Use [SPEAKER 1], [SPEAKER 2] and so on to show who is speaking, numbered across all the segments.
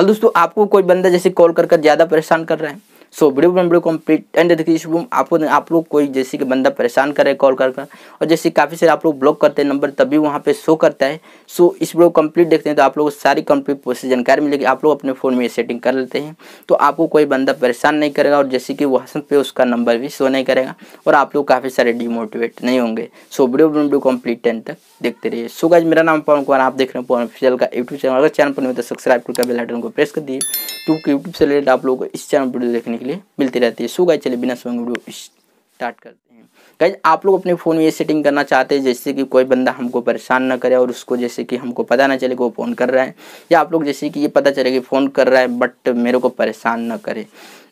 [SPEAKER 1] अब दोस्तों आपको कोई बंदा जैसे कॉल कर कर ज़्यादा परेशान कर रहा है so video video video complete end देखिए इस आपको आप लोग कोई जैसे कि बंदा परेशान करे कॉल कर कर और जैसे काफ़ी सारे आप लोग ब्लॉक करते हैं नंबर तभी वहाँ पे शो करता है सो इस वीडियो कम्प्लीट देखते हैं तो आप लोग को सारी कंप्लीट प्रोसेस जानकारी मिलेगी आप लोग अपने फ़ोन में सेटिंग कर लेते हैं तो आपको कोई बंदा परेशान नहीं करेगा और जैसे कि व्हाट्सएप पर उसका नंबर भी शो नहीं करेगा और आप लोग काफ़ी सारे डिमोटिवेट नहीं होंगे so video video complete end तक देखते रहिए सो गाइज मेरा नाम पवन कुमार आप देख रहे हैं पवन ऑफिशियल का यूट्यूब चैनल अगर चैनल पर नहीं तो सब्सक्राइब करके बेल को प्रेस कर दिए क्योंकि यूट्यूब से रिलेटेड आप लोग को इस चैनल वीडियो देखने के लिए मिलती रहती है सो गाइस चलिए बिना सोंग वीडियो स्टार्ट करते हैं कहीं आप लोग अपने फ़ोन में ये सेटिंग करना चाहते हैं जैसे कि कोई बंदा हमको परेशान ना करे और उसको जैसे कि हमको पता ना चले कि वो फ़ोन कर रहा है या आप लोग जैसे कि ये पता चले कि फ़ोन कर रहा है बट मेरे को परेशान ना करे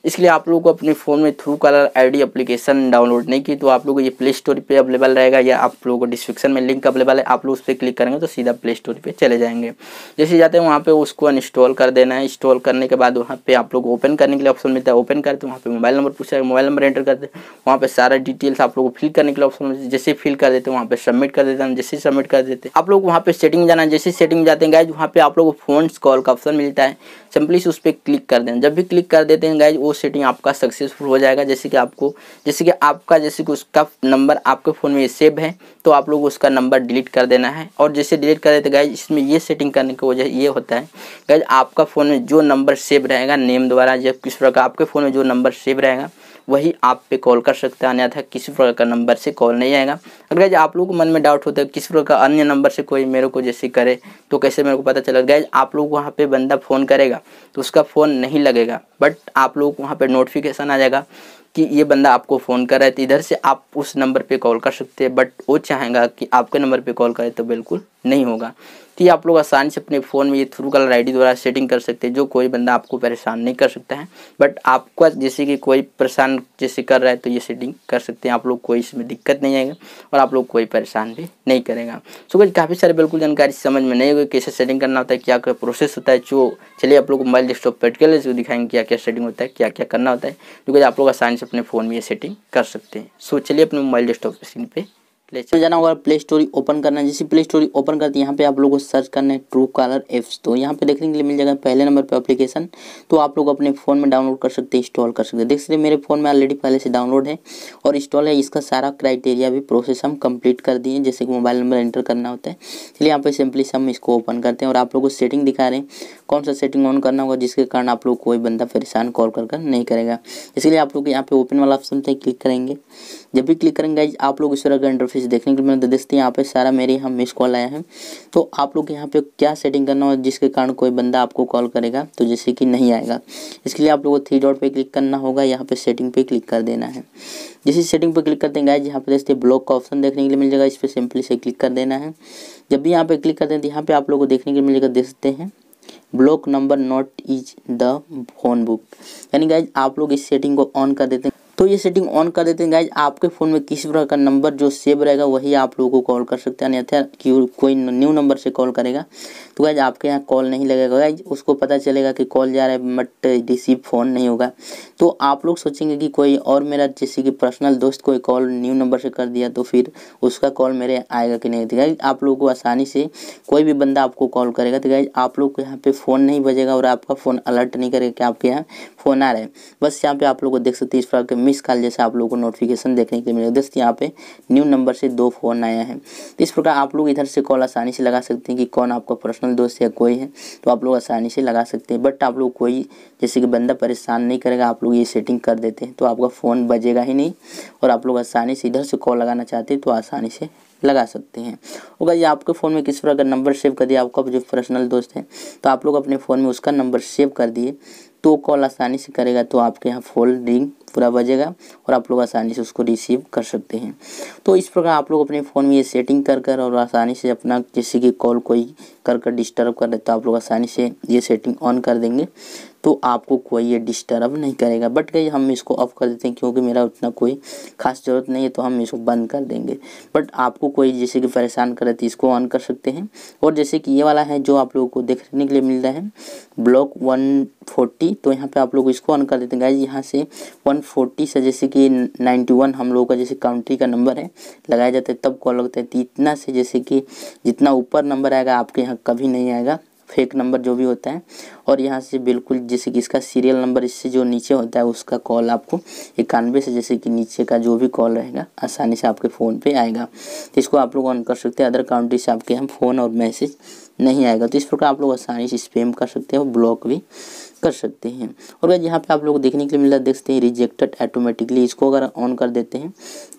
[SPEAKER 1] इसलिए आप लोगों को अपने फ़ोन में true caller ID application download नहीं की तो आप लोगों को ये प्ले स्टोर पे अवेलेबल रहेगा या आप लोगों को डिस्क्रिप्शन में लिंक अवेलेबल है आप लोग उस पर क्लिक करेंगे तो सीधा प्ले स्टोर पे चले जाएंगे जैसे जाते हैं वहाँ पे उसको इंस्टॉल कर देना है इंस्टॉल करने के बाद वहाँ पे आप लोग ओपन करने के लिए ऑप्शन मिलता है ओपन करते हैं वहाँ पर मोबाइल नंबर पूछा मोबाइल नंबर एंटर करते हैं वहाँ पर सारा डिटेल डिटेल्स आप लोग को फिल करने के लिए ऑप्शन में जैसे फिल कर देते हैं वहाँ पे सबमिट कर देते हैं जैसे सबमिट कर देते आप लोग वहाँ पे सेटिंग जाना जैसे सेटिंग जाते हैं गाइज वहाँ पे आप लोग को फोन कॉल का ऑप्शन मिलता है सिंपली उस पर क्लिक कर दें जब भी क्लिक कर देते हैं गाइज वो सेटिंग आपका सक्सेसफुल हो जाएगा जैसे कि आपको जैसे कि आपका जैसे कि उसका नंबर आपके फ़ोन में सेव है तो आप लोग उसका नंबर डिलीट कर देना है और जैसे डिलीट कर देते हैं गाइज इसमें ये सेटिंग करने की वजह ये होता है गाइज आपका फ़ोन में जो नंबर सेव रहेगा नेम द्वारा या किस प्रकार आपके फ़ोन में जो नंबर सेव रहेगा वही आप पे कॉल कर सकते हैं अन्यथा किसी किसी प्रकार का नंबर से कॉल नहीं आएगा अगर गैज आप लोगों को मन में डाउट होता है किस प्रकार का अन्य नंबर से कोई मेरे को जैसे करे तो कैसे मेरे को पता चला गैज आप लोग वहाँ पर बंदा फ़ोन करेगा तो उसका फ़ोन नहीं लगेगा बट आप लोग वहाँ पर नोटिफिकेशन आ जाएगा कि ये बंदा आपको फ़ोन कर रहा है तो इधर से आप उस नंबर पे कॉल कर सकते हैं बट वो चाहेगा कि आपके नंबर पे कॉल करें तो बिल्कुल नहीं होगा कि आप लोग आसानी से अपने फ़ोन में ये थ्रू कलर आईडी द्वारा सेटिंग कर सकते हैं जो कोई बंदा आपको परेशान नहीं कर सकता है बट आपका जैसे कि कोई परेशान जैसे कर रहा है तो ये सेटिंग कर सकते हैं आप लोग कोई इसमें दिक्कत नहीं आएगा और आप लोग कोई परेशान भी नहीं करेगा सो कुछ काफ़ी सारे बिल्कुल जानकारी समझ में नहीं होगी कैसे सेटिंग करना होता है क्या क्या प्रोसेस होता है जो चलिए आप लोग मोबाइल डेस्कटॉप प्रैक्टिकल जो दिखाएंगे क्या क्या सेटिंग होता है क्या क्या करना होता है क्योंकि तो आप लोग आसानी से अपने फ़ोन में ये सेटिंग कर सकते हैं सो चलिए अपने मोबाइल डेस्कटॉप स्क्रीन पर प्ले स्टोर जाना होगा प्ले स्टोरी
[SPEAKER 2] ओपन करना जैसे प्ले स्टोरी ओपन करते हैं यहाँ पे आप लोगों को सर्च करना है ट्रू कॉलर एप्स तो यहाँ पे देखने के लिए मिल जाएगा पहले नंबर पे एप्लीकेशन तो आप लोग अपने फ़ोन में डाउनलोड कर सकते हैं इंस्टॉल कर सकते हैं देख सकते मेरे फ़ोन में ऑलरेडी पहले से डाउनलोड है और इंस्टॉल है इसका सारा क्राइटेरिया भी प्रोसेस हम कंप्लीट कर दिए जैसे कि मोबाइल नंबर एंटर करना होता है इसलिए यहाँ पे सिंपली हम इसको ओपन करते हैं और आप लोग को सेटिंग दिखा रहे हैं कौन सा सेटिंग ऑन करना होगा जिसके कारण आप लोग कोई बंदा परेशान कॉल कर नहीं करेगा इसलिए आप लोग यहाँ पे ओपन वाला ऑप्शन पर क्लिक करेंगे जब भी क्लिक करेंगे आप लोग इस तरह का इंटरफेस चीज़ देखने को मिलती देखते यहाँ पे सारा मेरे यहाँ मिस कॉल आया है तो आप लोग यहाँ पे क्या सेटिंग करना हो जिसके कारण कोई बंदा आपको कॉल करेगा तो जैसे कि नहीं आएगा इसके लिए आप लोगों को थ्री डॉट पे क्लिक करना होगा यहाँ पे सेटिंग पे क्लिक कर देना है जैसे सेटिंग पे क्लिक कर देंगे आज यहाँ पे देखते ब्लॉक का ऑप्शन देखने के लिए मिल जाएगा इस पर सिंपली से क्लिक कर देना है जब भी यहाँ पे क्लिक करते हैं तो यहाँ पे आप लोग को देखने के लिए मिलेगा देख सकते हैं block number not is the phone book यानी गाइज आप लोग इस सेटिंग को ऑन कर देते हैं तो ये सेटिंग ऑन कर देते हैं गाइज आपके फ़ोन में किसी प्रकार का नंबर जो सेव रहेगा वही आप लोगों को कॉल कर सकते हैं अन्यथा कि कोई न्यू नंबर से कॉल करेगा तो गाइज आपके यहाँ कॉल नहीं लगेगा गाइज उसको पता चलेगा कि कॉल जा रहा है बट रिसीव फ़ोन नहीं होगा तो आप लोग सोचेंगे कि कोई और मेरा जैसे कि पर्सनल दोस्त कोई कॉल न्यू नंबर से कर दिया तो फिर उसका कॉल मेरे आएगा कि नहीं गाइज तो आप लोगों को आसानी से कोई भी बंदा आपको कॉल करेगा तो गाइज आप लोग को यहाँ पे फ़ोन नहीं बजेगा और आपका फ़ोन अलर्ट नहीं करेगा कि आपके यहाँ फ़ोन आ रहा है बस यहाँ पर आप लोग को देख सकते हैं इस प्रकार के मिस कॉल जैसे आप लोगों को नोटिफिकेशन देखने के लिए मिलेगा दोस्त यहाँ पे न्यू नंबर से दो फ़ोन आया है इस प्रकार आप लोग इधर से कॉल आसानी से लगा सकते हैं कि कौन आपका पर्सनल दोस्त या कोई है तो आप लोग आसानी से लगा सकते हैं बट आप लोग कोई जैसे कि बंदा परेशान नहीं करेगा आप लोग ये सेटिंग कर देते हैं तो आपका फ़ोन बजेगा ही नहीं और आप लोग आसानी से इधर से कॉल लगाना चाहते हैं तो आसानी से लगा सकते हैं होगा ये आपके फ़ोन में किस प्रकार नंबर सेव कर दिया आपका जो पर्सनल दोस्त है तो आप लोग अपने फ़ोन में उसका नंबर सेव कर दिए तो कॉल आसानी से करेगा तो आपके यहाँ फोल रिंग पूरा बजेगा और आप लोग आसानी से उसको रिसीव कर सकते हैं तो इस प्रकार आप लोग अपने फ़ोन में ये सेटिंग कर कर और आसानी से अपना किसी की कॉल कोई कर कर डिस्टर्ब कर तो आप लोग आसानी से ये सेटिंग ऑन कर देंगे तो आपको कोई ये डिस्टर्ब नहीं करेगा बट गई हम इसको ऑफ कर देते हैं क्योंकि मेरा उतना कोई खास ज़रूरत नहीं है तो हम इसको बंद कर देंगे बट आपको कोई जैसे कि परेशान करे तो इसको ऑन कर सकते हैं और जैसे कि ये वाला है जो आप लोगों को देखने के लिए मिल रहा है ब्लॉक वन फोर्टी तो यहाँ पे आप लोग इसको ऑन कर देते हैं गाइज यहाँ से वन फोर्टी से जैसे कि नाइन्टी वन हम लोगों का जैसे काउंट्री का नंबर है लगाया जाता है तब कॉल लगता है तो इतना से जैसे कि जितना ऊपर नंबर आएगा आपके यहाँ कभी नहीं आएगा फेक नंबर जो भी होता है और यहाँ से बिल्कुल जैसे कि इसका सीरियल नंबर इससे जो नीचे होता है उसका कॉल आपको इक्यानवे से जैसे कि नीचे का जो भी कॉल रहेगा आसानी से आपके फ़ोन पे आएगा तो इसको आप लोग ऑन कर सकते हैं अदर काउंट्री से आपके यहाँ फ़ोन और मैसेज नहीं आएगा तो इस प्रकार आप लोग आसानी से स्पेम कर सकते हैं ब्लॉक भी कर सकते हैं और यहाँ पे आप लोग देखने के लिए मिला देख सकते हैं रिजेक्टेड ऑटोमेटिकली इसको अगर ऑन कर देते हैं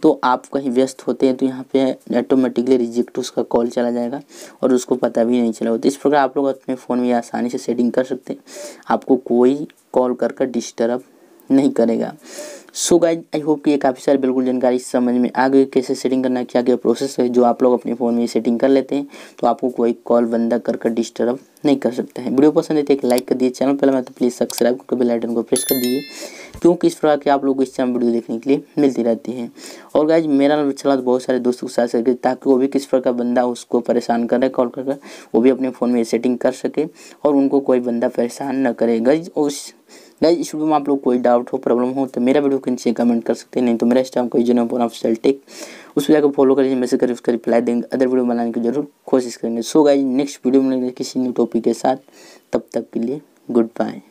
[SPEAKER 2] तो आप कहीं व्यस्त होते हैं तो यहाँ पे ऑटोमेटिकली रिजेक्ट उसका कॉल चला जाएगा और उसको पता भी नहीं चला होता इस प्रकार आप लोग अपने फ़ोन में आसानी से सेटिंग कर सकते हैं आपको कोई कॉल करके कर डिस्टर्ब नहीं करेगा सो गाइज आई होप कि ये काफ़ी सारी बिल्कुल जानकारी समझ में आ गई कैसे सेटिंग करना क्या क्या प्रोसेस है जो आप लोग अपने फ़ोन में सेटिंग कर लेते हैं तो आपको कोई कॉल बंदा कर कर डिस्टर्ब नहीं कर सकते हैं वीडियो पसंद है तो एक लाइक कर दिए चैनल पहले मैं तो प्लीज़ सब्सक्राइब करके बेल को प्रेस कर दिए क्योंकि इस प्रकार की आप लोग को इस चैनल वीडियो देखने के लिए मिलती रहती है और गाइज मेरा चला तो बहुत सारे दोस्तों के साथ करके ताकि वो भी किस प्रकार का बंदा उसको परेशान करे कॉल कर कर वो भी अपने फ़ोन में सेटिंग कर सके और उनको कोई बंदा परेशान न करे गाइज उस गाइज इस वीडियो में आप लोग कोई डाउट हो प्रॉब्लम हो तो मेरा वीडियो के नीचे कमेंट कर सकते हैं नहीं तो मेरा इंस्टाग्राम कोई यूजर नंबर ऑफ सेल्टिक उस वीडियो को फॉलो करेंगे मैसेज करें उसका रिप्लाई देंगे अदर वीडियो बनाने की जरूर कोशिश करेंगे सो गाइज नेक्स्ट वीडियो में किसी न्यू टॉपिक के साथ तब तक के लिए गुड बाय